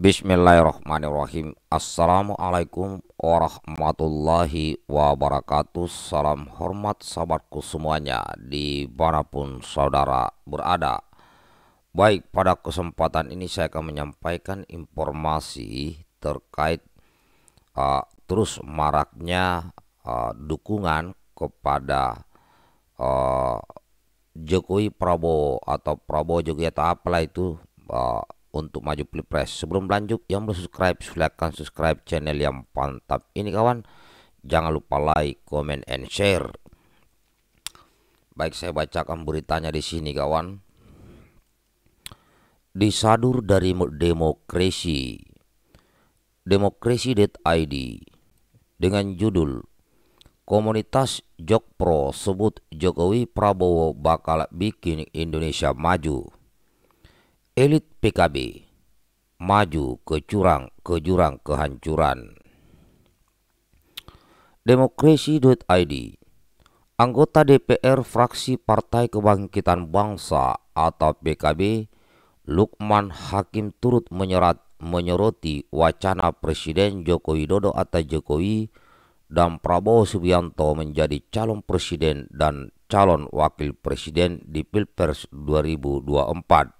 Bismillahirrahmanirrahim Assalamualaikum warahmatullahi wabarakatuh Salam hormat sahabatku semuanya di pun saudara berada Baik pada kesempatan ini saya akan menyampaikan informasi terkait uh, terus maraknya uh, dukungan kepada uh, Jokowi Prabowo atau Prabowo Jokowi atau apalah itu uh, untuk maju pilpres. Sebelum lanjut, yang belum subscribe silahkan subscribe channel yang pantap ini kawan. Jangan lupa like, comment, and share. Baik, saya bacakan beritanya di sini kawan. Disadur dari demokrasi. Demokrasi.id dengan judul Komunitas Jokpro sebut Jokowi Prabowo bakal bikin Indonesia maju. Elit PKB maju ke curang ke jurang kehancuran. Demokrasi.id Anggota DPR fraksi Partai Kebangkitan Bangsa atau PKB Lukman Hakim turut menyerat, menyoroti wacana Presiden Joko Widodo atau Jokowi dan Prabowo Subianto menjadi calon presiden dan calon wakil presiden di Pilpres 2024.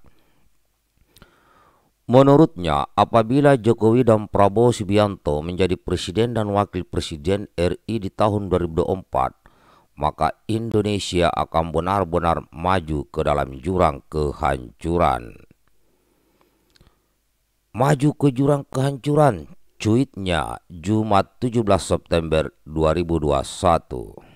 Menurutnya, apabila Jokowi dan Prabowo Subianto menjadi presiden dan wakil presiden RI di tahun 2024, maka Indonesia akan benar-benar maju ke dalam jurang kehancuran. Maju ke jurang kehancuran, cuitnya Jumat 17 September 2021.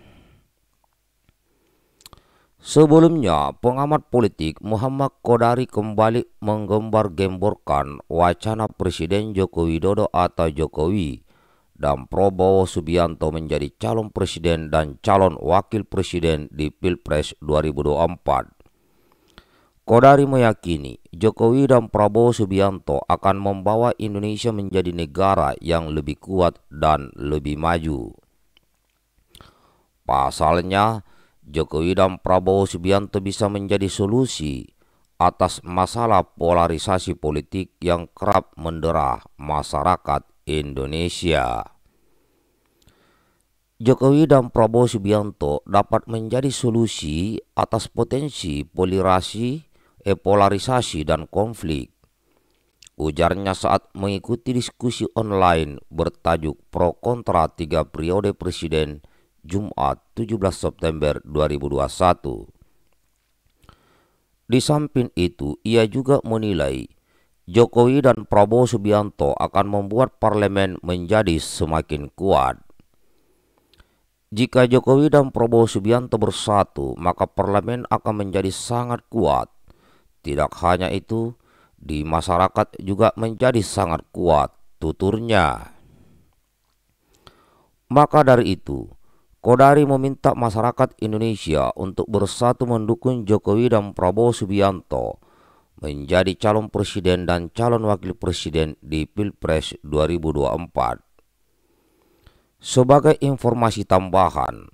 Sebelumnya, pengamat politik Muhammad Kodari kembali menggembar-gemborkan wacana Presiden Joko Widodo atau Jokowi dan Prabowo Subianto menjadi calon presiden dan calon wakil presiden di Pilpres 2024. Kodari meyakini Jokowi dan Prabowo Subianto akan membawa Indonesia menjadi negara yang lebih kuat dan lebih maju. Pasalnya, Jokowi dan Prabowo Subianto bisa menjadi solusi atas masalah polarisasi politik yang kerap mendera masyarakat Indonesia. Jokowi dan Prabowo Subianto dapat menjadi solusi atas potensi polirasi, epolarisasi eh, dan konflik. Ujarnya saat mengikuti diskusi online bertajuk pro kontra tiga periode presiden Jumat 17 September 2021. Di samping itu, ia juga menilai Jokowi dan Prabowo Subianto akan membuat parlemen menjadi semakin kuat. Jika Jokowi dan Prabowo Subianto bersatu, maka parlemen akan menjadi sangat kuat. Tidak hanya itu, di masyarakat juga menjadi sangat kuat, tuturnya. Maka dari itu, Kodari meminta masyarakat Indonesia untuk bersatu mendukung Jokowi dan Prabowo Subianto menjadi calon presiden dan calon wakil presiden di Pilpres 2024. Sebagai informasi tambahan,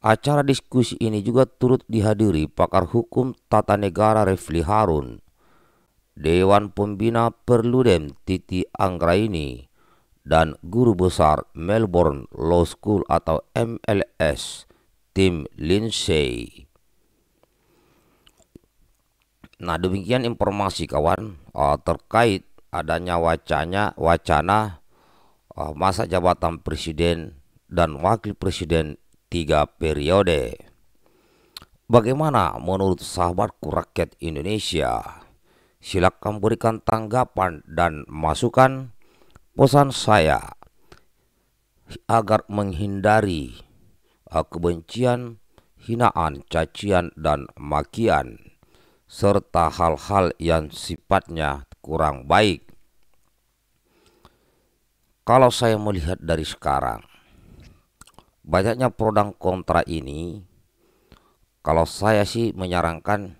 acara diskusi ini juga turut dihadiri pakar hukum tata negara Refli Harun, Dewan Pembina Perludem Titi Anggraini, dan Guru Besar Melbourne Law School atau MLS, Tim Lindsay. Nah demikian informasi kawan uh, terkait adanya wacanya, wacana uh, masa jabatan presiden dan wakil presiden tiga periode. Bagaimana menurut sahabatku rakyat Indonesia? Silakan berikan tanggapan dan masukan Pesan saya agar menghindari eh, kebencian, hinaan, cacian dan makian serta hal-hal yang sifatnya kurang baik. Kalau saya melihat dari sekarang, banyaknya pro dan kontra ini, kalau saya sih menyarankan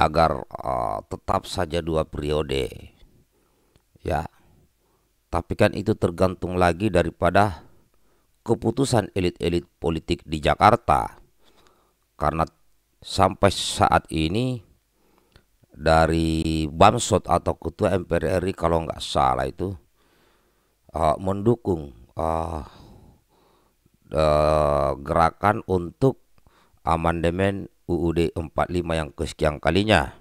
agar uh, tetap saja dua periode ya tapi kan itu tergantung lagi daripada keputusan elit-elit politik di Jakarta karena sampai saat ini dari Bamsot atau Ketua MPR RI kalau nggak salah itu uh, mendukung uh, uh, gerakan untuk amandemen UUD 45 yang kesekian kalinya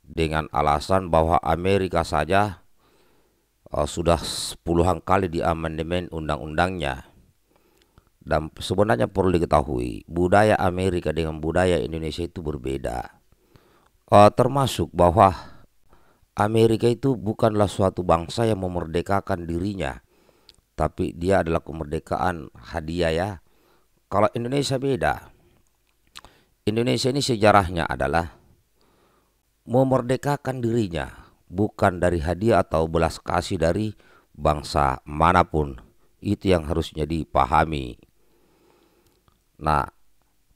dengan alasan bahwa Amerika saja Ah, sudah puluhan kali di amandemen undang-undangnya. Dan sebenarnya perlu diketahui budaya Amerika dengan budaya Indonesia itu berbeda. Uh, termasuk bahwa Amerika itu bukanlah suatu bangsa yang memerdekakan dirinya, tapi dia adalah kemerdekaan hadiah ya. Kalau Indonesia beda. Indonesia ini sejarahnya adalah memerdekakan dirinya bukan dari hadiah atau belas kasih dari bangsa manapun. Itu yang harusnya dipahami. Nah,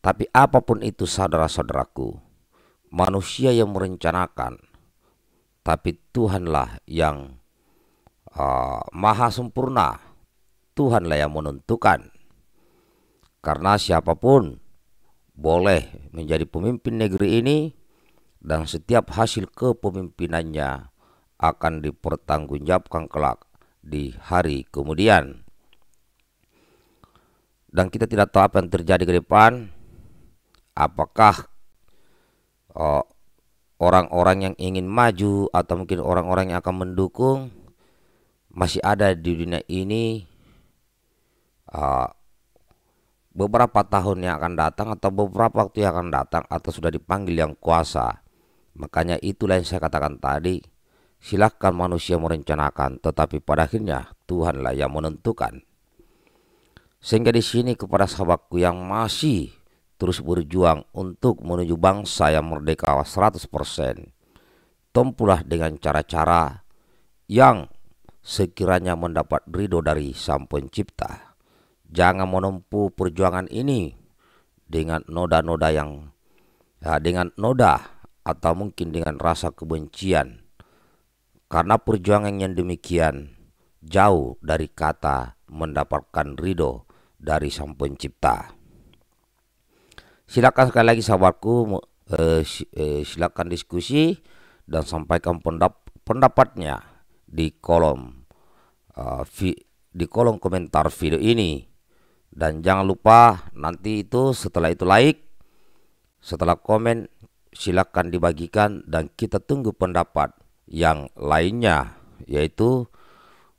tapi apapun itu saudara-saudaraku, manusia yang merencanakan, tapi Tuhanlah yang uh, maha sempurna. Tuhanlah yang menentukan. Karena siapapun boleh menjadi pemimpin negeri ini dan setiap hasil kepemimpinannya akan dipertanggungjawabkan kelak di hari kemudian. Dan kita tidak tahu apa yang terjadi ke depan. Apakah eh, orang-orang oh, yang ingin maju atau mungkin orang-orang yang akan mendukung masih ada di dunia ini uh, beberapa tahun yang akan datang atau beberapa waktu yang akan datang atau sudah dipanggil yang kuasa Makanya itulah yang saya katakan tadi. Silahkan manusia merencanakan, tetapi pada akhirnya Tuhanlah yang menentukan. Sehingga di sini kepada sahabatku yang masih terus berjuang untuk menuju bangsa yang merdeka 100%. Tempulah dengan cara-cara yang sekiranya mendapat ridho dari Sang Pencipta. Jangan menempuh perjuangan ini dengan noda-noda yang ya, dengan noda atau mungkin dengan rasa kebencian. Karena perjuangan yang demikian jauh dari kata mendapatkan ridho dari sang pencipta. Silakan sekali lagi sahabatku eh, eh, silakan diskusi dan sampaikan pendapatnya di kolom eh, di kolom komentar video ini dan jangan lupa nanti itu setelah itu like setelah komen silakan dibagikan dan kita tunggu pendapat yang lainnya yaitu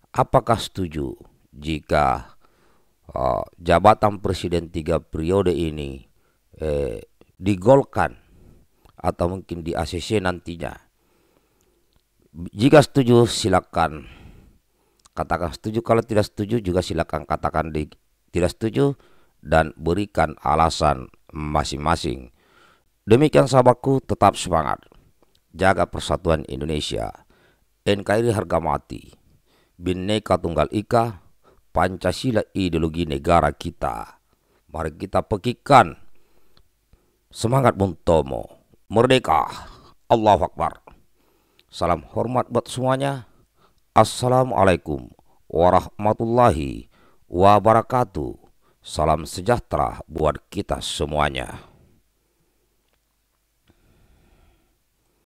apakah setuju jika uh, jabatan presiden tiga periode ini eh, digolkan atau mungkin di ACC nantinya. Jika setuju silakan katakan setuju kalau tidak setuju juga silakan katakan di, tidak setuju dan berikan alasan masing-masing. Demikian sahabatku, tetap semangat. Jaga persatuan Indonesia. NKRI harga mati. Bineka Tunggal Ika, Pancasila ideologi negara kita. Mari kita pekikan semangat Muntomo Merdeka. Allah Akbar. Salam hormat buat semuanya. Assalamualaikum warahmatullahi wabarakatuh. Salam sejahtera buat kita semuanya.